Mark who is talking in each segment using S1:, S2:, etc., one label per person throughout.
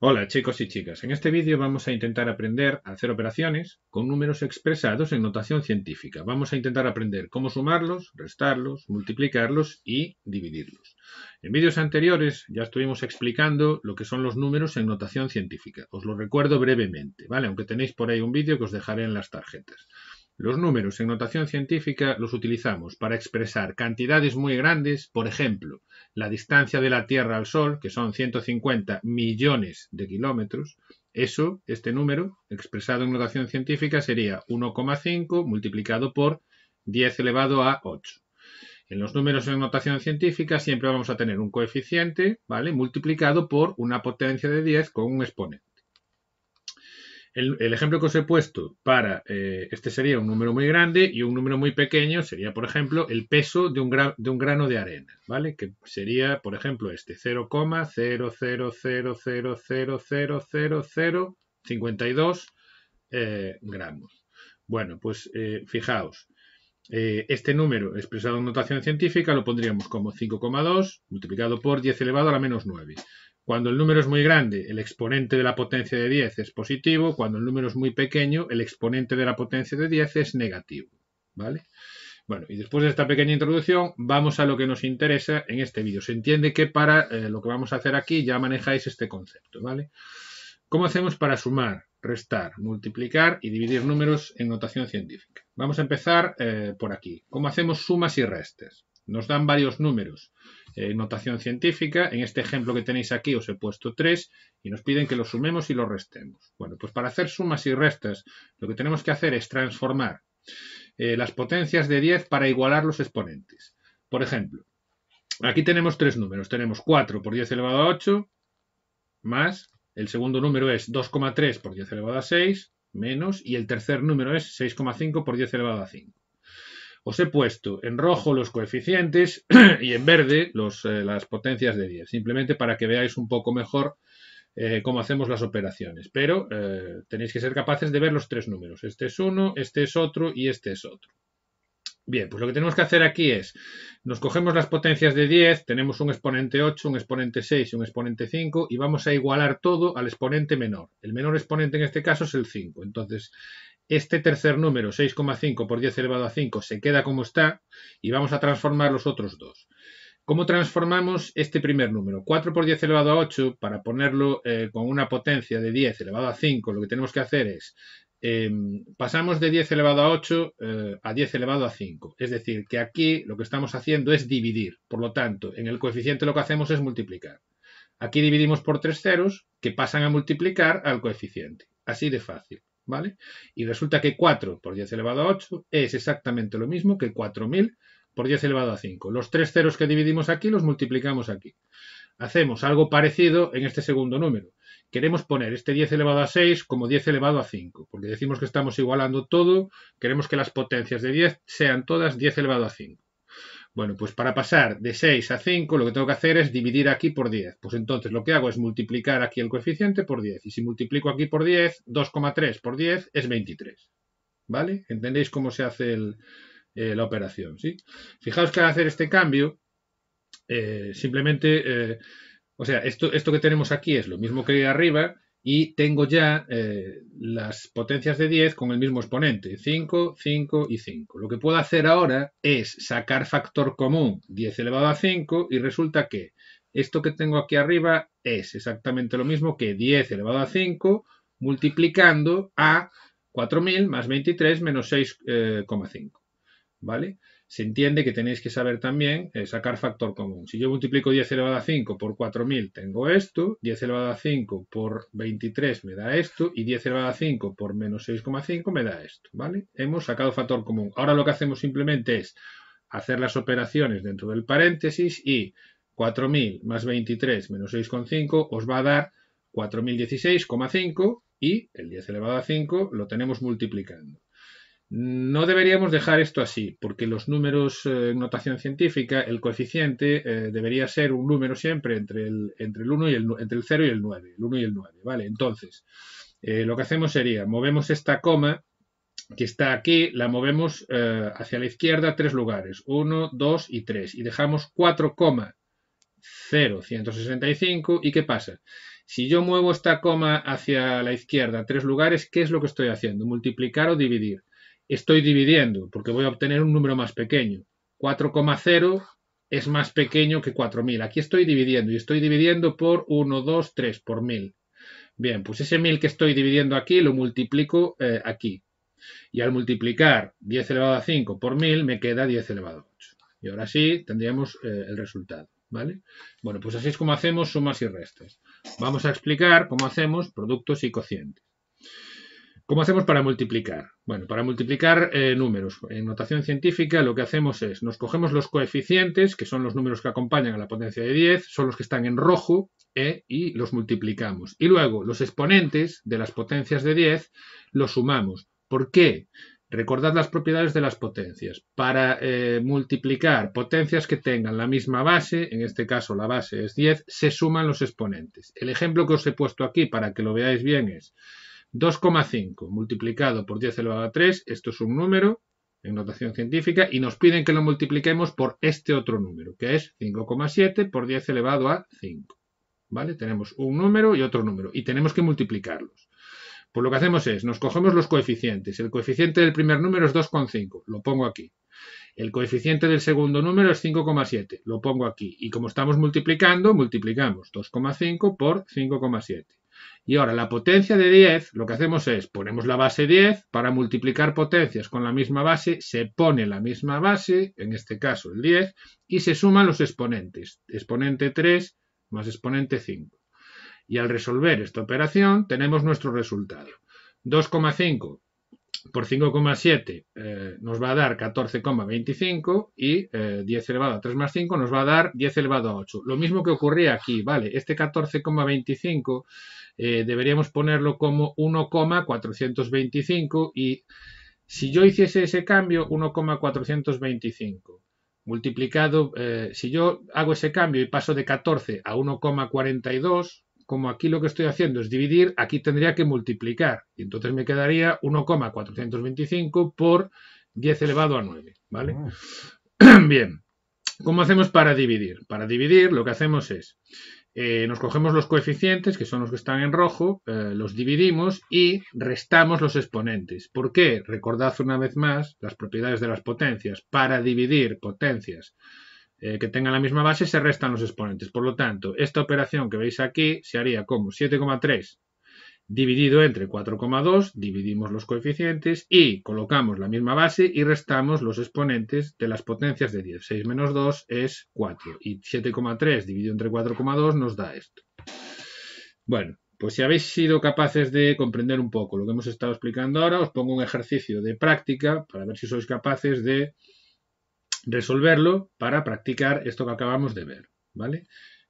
S1: Hola chicos y chicas, en este vídeo vamos a intentar aprender a hacer operaciones con números expresados en notación científica. Vamos a intentar aprender cómo sumarlos, restarlos, multiplicarlos y dividirlos. En vídeos anteriores ya estuvimos explicando lo que son los números en notación científica. Os lo recuerdo brevemente, ¿vale? Aunque tenéis por ahí un vídeo que os dejaré en las tarjetas. Los números en notación científica los utilizamos para expresar cantidades muy grandes, por ejemplo, la distancia de la Tierra al Sol, que son 150 millones de kilómetros. Eso, este número, expresado en notación científica, sería 1,5 multiplicado por 10 elevado a 8. En los números en notación científica siempre vamos a tener un coeficiente, ¿vale? Multiplicado por una potencia de 10 con un exponente el, ejemplo que os he puesto para eh, este sería un número muy grande y un número muy pequeño sería, por ejemplo, el peso de un, grano de arena, ¿vale? Que sería, por ejemplo, este 0,000000052 eh, gramos. Bueno, pues eh, fijaos, este número expresado en notación científica lo pondríamos como 5,2 multiplicado por 10 elevado a la menos 9. Cuando el número es muy grande, el exponente de la potencia de 10 es positivo. Cuando el número es muy pequeño, el exponente de la potencia de 10 es negativo. ¿Vale? Bueno, y después de esta pequeña introducción, vamos a lo que nos interesa en este vídeo. Se entiende que para eh, lo que vamos a hacer aquí ya manejáis este concepto, ¿vale? ¿Cómo hacemos para sumar, restar, multiplicar y dividir números en notación científica? Vamos a empezar eh, por aquí. ¿Cómo hacemos sumas y restes? Nos dan varios números. Eh, notación científica. En este ejemplo que tenéis aquí os he puesto 3 y nos piden que lo sumemos y lo restemos. Bueno, pues para hacer sumas y restas lo que tenemos que hacer es transformar eh, las potencias de 10 para igualar los exponentes. Por ejemplo, aquí tenemos tres números. Tenemos 4 por 10 elevado a 8 más, el segundo número es 2,3 por 10 elevado a 6 menos y el tercer número es 6,5 por 10 elevado a 5 os he puesto en rojo los coeficientes y en verde eh, las potencias de 10, simplemente para que veáis un poco mejor eh, cómo hacemos las operaciones. Pero eh, tenéis que ser capaces de ver los tres números. Este es uno, este es otro y este es otro. Bien, pues lo que tenemos que hacer aquí es, nos cogemos las potencias de 10, tenemos un exponente 8, un exponente 6 y un exponente 5 y vamos a igualar todo al exponente menor. El menor exponente en este caso es el 5. Entonces, este tercer número, 6,5 por 10 elevado a 5, se queda como está y vamos a transformar los otros dos. ¿Cómo transformamos este primer número? 4 por 10 elevado a 8, para ponerlo eh, con una potencia de 10 elevado a 5, lo que tenemos que hacer es, em, pasamos de 10 elevado a 8 eh, a 10 elevado a 5. Es decir, que aquí lo que estamos haciendo es dividir. Por lo tanto, en el coeficiente lo que hacemos es multiplicar. Aquí dividimos por tres ceros que pasan a multiplicar al coeficiente. Así de fácil. ¿vale? Y resulta que 4 por 10 elevado a 8 es exactamente lo mismo que 4000 por 10 elevado a 5. Los tres ceros que dividimos aquí los multiplicamos aquí. Hacemos algo parecido en este segundo número. Queremos poner este 10 elevado a 6 como 10 elevado a 5, porque decimos que estamos igualando todo, queremos que las potencias de 10 sean todas 10 elevado a 5. Bueno, pues para pasar de 6 a 5 lo que tengo que hacer es dividir aquí por 10. Pues entonces lo que hago es multiplicar aquí el coeficiente por 10. Y si multiplico aquí por 10, 2,3 por 10 es 23. ¿Vale? ¿Entendéis cómo se hace eh, la operación? Fijaos que al hacer este cambio, eh, simplemente, eh, o sea, esto, esto que tenemos aquí es lo mismo que arriba, y tengo ya eh, las potencias de 10 con el mismo exponente, 5, 5 y 5. Lo que puedo hacer ahora es sacar factor común 10 elevado a 5 y resulta que esto que tengo aquí arriba es exactamente lo mismo que 10 elevado a 5 multiplicando a 4.000 más 23 menos 6,5. Eh, ¿Vale? se entiende que tenéis que saber también eh, sacar factor común. Si yo multiplico 10 elevado a 5 por 4000 tengo esto, 10 elevado a 5 por 23 me da esto y 10 elevado a 5 por menos 6,5 me da esto, ¿vale? Hemos sacado factor común. Ahora lo que hacemos simplemente es hacer las operaciones dentro del paréntesis y 4000 más 23 menos 6,5 os va a dar 4016,5 y el 10 elevado a 5 lo tenemos multiplicando. No deberíamos dejar esto así, porque los números eh, en notación científica, el coeficiente eh, debería ser un número siempre entre el, entre el y entre el 0 y el 9, el 1 y el 9, ¿vale? Entonces, eh, lo que hacemos sería, movemos esta coma que está aquí, la movemos hacia la izquierda tres lugares, 1, 2 y 3, y dejamos 165, ¿y qué pasa? Si yo muevo esta coma hacia la izquierda tres lugares, ¿qué es lo que estoy haciendo? Multiplicar o dividir estoy dividiendo, porque voy a obtener un número más pequeño. 4,0 es más pequeño que 4.000. Aquí estoy dividiendo y estoy dividiendo por 1, 2, 3, por 1.000. Bien, pues ese 1.000 que estoy dividiendo aquí lo multiplico eh, aquí. Y al multiplicar 10 elevado a 5 por 1.000 me queda 10 elevado a 8. Y ahora sí tendríamos eh, el resultado. ¿Vale? Bueno, pues así es como hacemos sumas y restas. Vamos a explicar cómo hacemos productos y cocientes. ¿Cómo hacemos para multiplicar? Bueno, para multiplicar eh, números. En notación científica lo que hacemos es, nos cogemos los coeficientes, que son los números que acompañan a la potencia de 10, son los que están en rojo, ¿eh? y los multiplicamos. Y luego los exponentes de las potencias de 10 los sumamos. ¿Por qué? Recordad las propiedades de las potencias. Para eh, multiplicar potencias que tengan la misma base, en este caso la base es 10, se suman los exponentes. El ejemplo que os he puesto aquí para que lo veáis bien es 2,5 multiplicado por 10 elevado a 3, esto es un número en notación científica, y nos piden que lo multipliquemos por este otro número, que es 5,7 por 10 elevado a 5. ¿Vale? Tenemos un número y otro número, y tenemos que multiplicarlos. Pues lo que hacemos es, nos cogemos los coeficientes. El coeficiente del primer número es 2,5, lo pongo aquí. El coeficiente del segundo número es 5,7, lo pongo aquí. Y como estamos multiplicando, multiplicamos 2,5 por 5,7. Y ahora la potencia de 10, lo que hacemos es ponemos la base 10, para multiplicar potencias con la misma base, se pone la misma base, en este caso el 10, y se suman los exponentes, exponente 3 más exponente 5. Y al resolver esta operación tenemos nuestro resultado. 2,5 por 5,7 eh, nos va a dar 14,25 y 10 eh, elevado a 3 más 5 nos va a dar 10 elevado a 8. Lo mismo que ocurría aquí, ¿vale? Este 14,25 eh, deberíamos ponerlo como 1,425 y si yo hiciese ese cambio, 1,425 multiplicado, si yo hago ese cambio y paso de 14 a 1,42, como aquí lo que estoy haciendo es dividir, aquí tendría que multiplicar. Y entonces me quedaría 1,425 por 10 elevado a 9. ¿Vale? Ah. Bien. ¿Cómo hacemos para dividir? Para dividir lo que hacemos es, eh, nos cogemos los coeficientes, que son los que están en rojo, eh, los dividimos y restamos los exponentes. ¿Por qué? Recordad una vez más las propiedades de las potencias. Para dividir potencias eh, que tengan la misma base se restan los exponentes. Por lo tanto, esta operación que veis aquí se haría como 7,3 dividido entre 4,2, dividimos los coeficientes y colocamos la misma base y restamos los exponentes de las potencias de 10. 6 menos 2 es 4 y 7,3 dividido entre 4,2 nos da esto. Bueno, pues si habéis sido capaces de comprender un poco lo que hemos estado explicando ahora, os pongo un ejercicio de práctica para ver si sois capaces de resolverlo para practicar esto que acabamos de ver. ¿vale?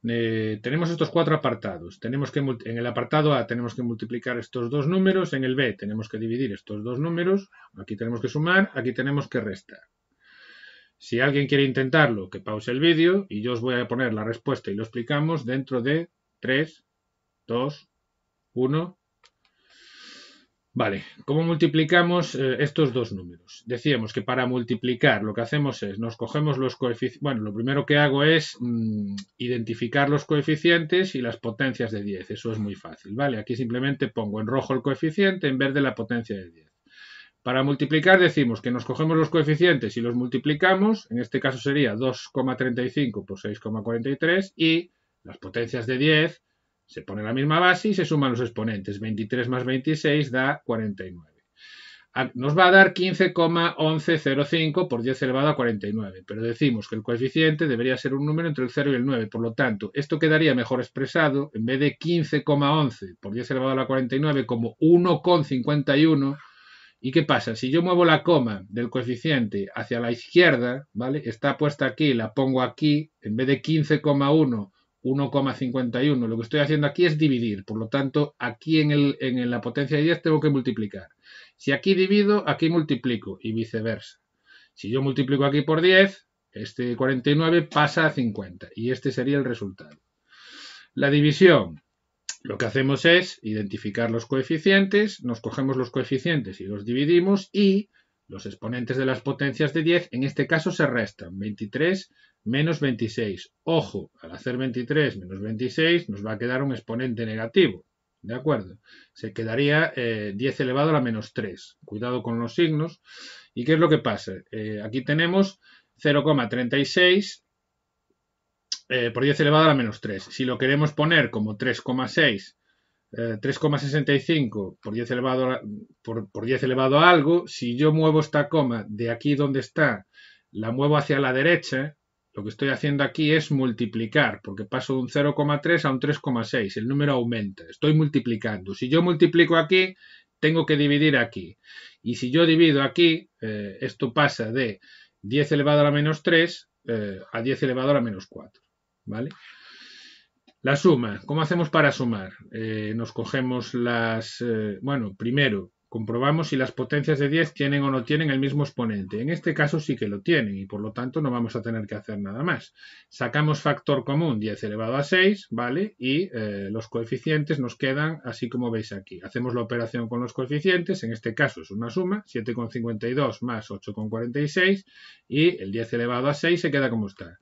S1: Eh, tenemos estos cuatro apartados. Tenemos que, en el apartado A tenemos que multiplicar estos dos números, en el B tenemos que dividir estos dos números, aquí tenemos que sumar, aquí tenemos que restar. Si alguien quiere intentarlo, que pause el vídeo y yo os voy a poner la respuesta y lo explicamos dentro de 3, 2, 1 Vale, ¿cómo multiplicamos eh, estos dos números? Decíamos que para multiplicar lo que hacemos es, nos cogemos los coeficientes, bueno, lo primero que hago es mm, identificar los coeficientes y las potencias de 10, eso es muy fácil, ¿vale? Aquí simplemente pongo en rojo el coeficiente en verde la potencia de 10. Para multiplicar decimos que nos cogemos los coeficientes y los multiplicamos, en este caso sería 2,35 por 6,43 y las potencias de 10 se pone la misma base y se suman los exponentes. 23 más 26 da 49. Ah, nos va a dar 15,1105 por 10 elevado a 49, pero decimos que el coeficiente debería ser un número entre el 0 y el 9, por lo tanto, esto quedaría mejor expresado en vez de 15,11 por 10 elevado a la 49 como 1,51. ¿Y qué pasa? Si yo muevo la coma del coeficiente hacia la izquierda, ¿vale? Está puesta aquí, la pongo aquí, en vez de 15,1 1,51. Lo que estoy haciendo aquí es dividir, por lo tanto, aquí en, la potencia de 10 tengo que multiplicar. Si aquí divido, aquí multiplico y viceversa. Si yo multiplico aquí por 10, este 49 pasa a 50 y este sería el resultado. La división, lo que hacemos es identificar los coeficientes, nos cogemos los coeficientes y los dividimos y los exponentes de las potencias de 10 en este caso se restan, 23 menos 26. Ojo, al hacer 23 menos 26 nos va a quedar un exponente negativo. ¿De acuerdo? Se quedaría 10 eh, elevado a la menos 3. Cuidado con los signos. ¿Y qué es lo que pasa? Eh, aquí tenemos 0,36 eh, por 10 elevado a la menos 3. Si lo queremos poner como 3,6, 3,65 por 10 elevado por 10 elevado a algo, si yo muevo esta coma de aquí donde está, la muevo hacia la derecha, lo que estoy haciendo aquí es multiplicar, porque paso de un 0,3 a un 3,6. El número aumenta. Estoy multiplicando. Si yo multiplico aquí, tengo que dividir aquí. Y si yo divido aquí, eh, esto pasa de 10 elevado a la menos 3 eh, a 10 elevado a la menos 4. ¿Vale? La suma. ¿Cómo hacemos para sumar? Eh, nos cogemos las... bueno, primero comprobamos si las potencias de 10 tienen o no tienen el mismo exponente. En este caso sí que lo tienen y por lo tanto no vamos a tener que hacer nada más. Sacamos factor común 10 elevado a 6, ¿vale? Y eh, los coeficientes nos quedan así como veis aquí. Hacemos la operación con los coeficientes, en este caso es una suma, 7,52 más 8,46 y el 10 elevado a 6 se queda como está.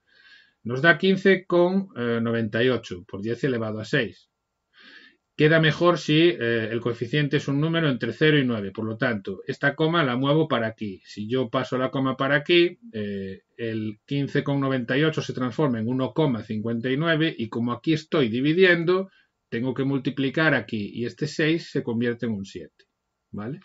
S1: Nos da 15,98 eh, por 10 elevado a 6. Queda mejor si eh, el coeficiente es un número entre 0 y 9. Por lo tanto, esta coma la muevo para aquí. Si yo paso la coma para aquí, eh, el 15,98 se transforma en 1,59 y como aquí estoy dividiendo, tengo que multiplicar aquí y este 6 se convierte en un 7. ¿Vale?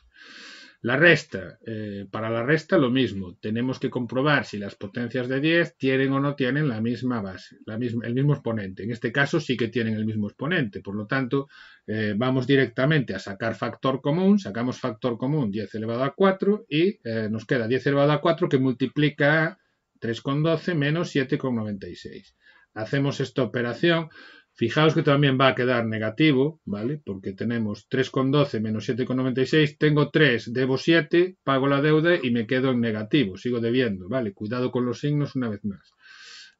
S1: La resta, eh, para la resta lo mismo, tenemos que comprobar si las potencias de 10 tienen o no tienen la misma base, el mismo exponente. En este caso sí que tienen el mismo exponente, por lo tanto eh, vamos directamente a sacar factor común, sacamos factor común 10 elevado a 4 y eh, nos queda 10 elevado a 4 que multiplica 3,12 menos 7,96. Hacemos esta operación Fijaos que también va a quedar negativo, ¿vale? Porque tenemos 3,12 menos 7,96. Tengo 3, debo 7, pago la deuda y me quedo en negativo. Sigo debiendo, ¿vale? Cuidado con los signos una vez más.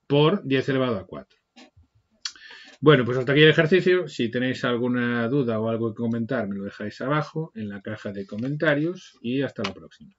S1: Por 10 elevado a 4. Bueno, pues hasta aquí el ejercicio. Si tenéis alguna duda o algo que comentar, me lo dejáis abajo en la caja de comentarios y hasta la próxima.